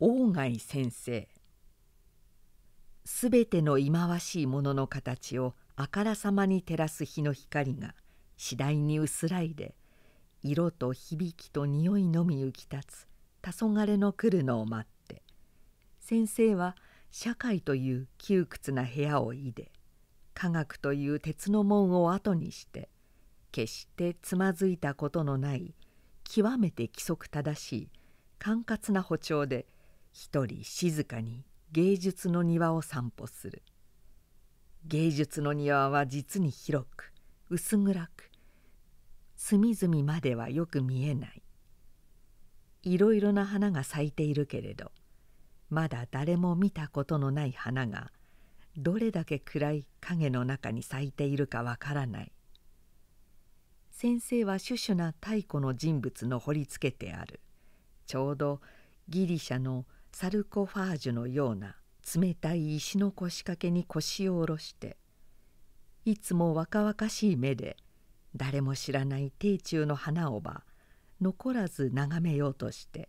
鴎外先生すべての忌まわしいものの形をあからさまに照らす日の光が次第に薄らいで色と響きと匂いのみ浮き立つ黄昏の来るのを待って先生は社会という窮屈な部屋をいで科学という鉄の門を後にして決してつまずいたことのない極めて規則正しい管轄な歩調で一人静かに芸術の庭を散歩する芸術の庭は実に広く薄暗く隅々まではよく見えないいろいろな花が咲いているけれどまだ誰も見たことのない花がどれだけ暗い影の中に咲いているかわからない先生はシ々な太古の人物の彫りつけてあるちょうどギリシャの「サルコファージュのような冷たい石の腰掛けに腰を下ろしていつも若々しい目で誰も知らない庭中の花をば残らず眺めようとして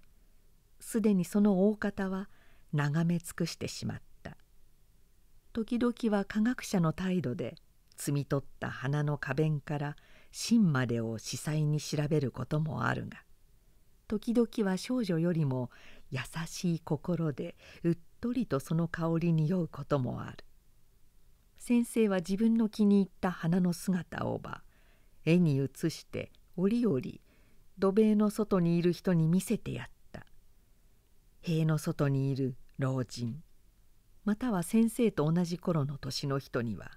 すでにその大方は眺め尽くしてしまった時々は科学者の態度で摘み取った花の花弁から芯までを司祭に調べることもあるが時々は少女よりも優しい心でうっとりとその香りに酔うこともある先生は自分の気に入った花の姿をば絵に写して折々土塀の外にいる人に見せてやった塀の外にいる老人または先生と同じ頃の年の人には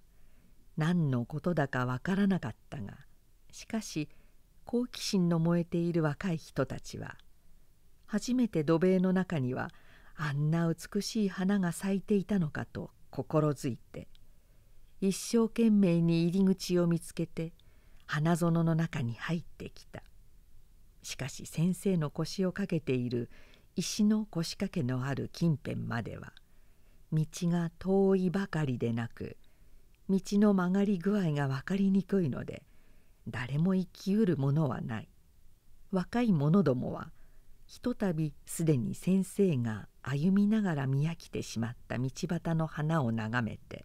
何のことだかわからなかったがしかし好奇心の燃えている若い人たちは初めて土塀の中にはあんな美しい花が咲いていたのかと心づいて一生懸命に入り口を見つけて花園の中に入ってきたしかし先生の腰をかけている石の腰掛けのある近辺までは道が遠いばかりでなく道の曲がり具合が分かりにくいので誰も生きうるものはない若い者どもはひとたびすでに先生が歩みながら見飽きてしまった道端の花を眺めて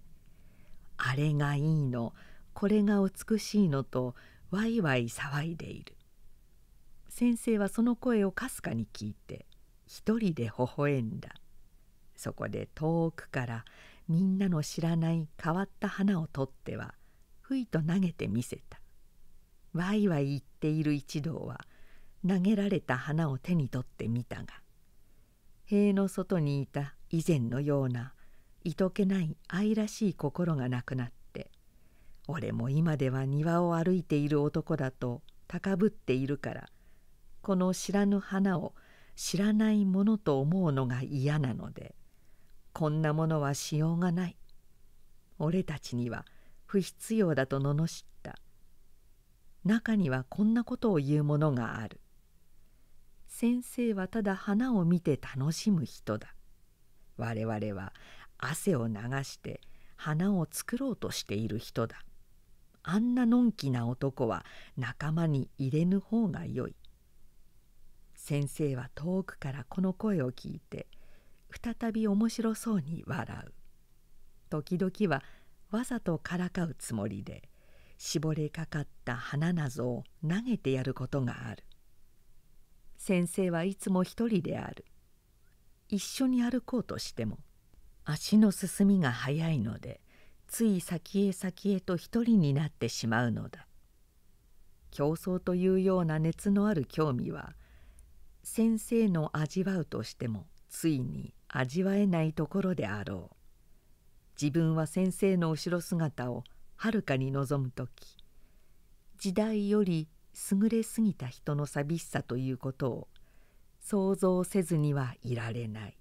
「あれがいいのこれが美しいの」とワイワイ騒いでいる先生はその声をかすかに聞いて一人で微笑んだそこで遠くからみんなの知らない変わった花を取ってはふいと投げてみせたわいわい言っている一同は投げられた花を手に取ってみたが塀の外にいた以前のようないとけない愛らしい心がなくなって俺も今では庭を歩いている男だと高ぶっているからこの知らぬ花を知らないものと思うのが嫌なのでこんなものはしようがない俺たちには不必要だと罵った中にはこんなことを言うものがある先生はただ花を見て楽しむ人だ我々は汗を流して花を作ろうとしている人だあんなのんきな男は仲間に入れぬ方がよい先生は遠くからこの声を聞いて再び面白そうに笑う時々はわざとからかうつもりで絞れかかった花なぞを投げてやることがある先生はいつも一人である一緒に歩こうとしても足の進みが速いのでつい先へ先へと一人になってしまうのだ競争というような熱のある興味は先生の味わうとしてもついに味わえないところであろう自分は先生の後ろ姿をはるかに望む時時代より優れすぎた人の寂しさということを想像せずにはいられない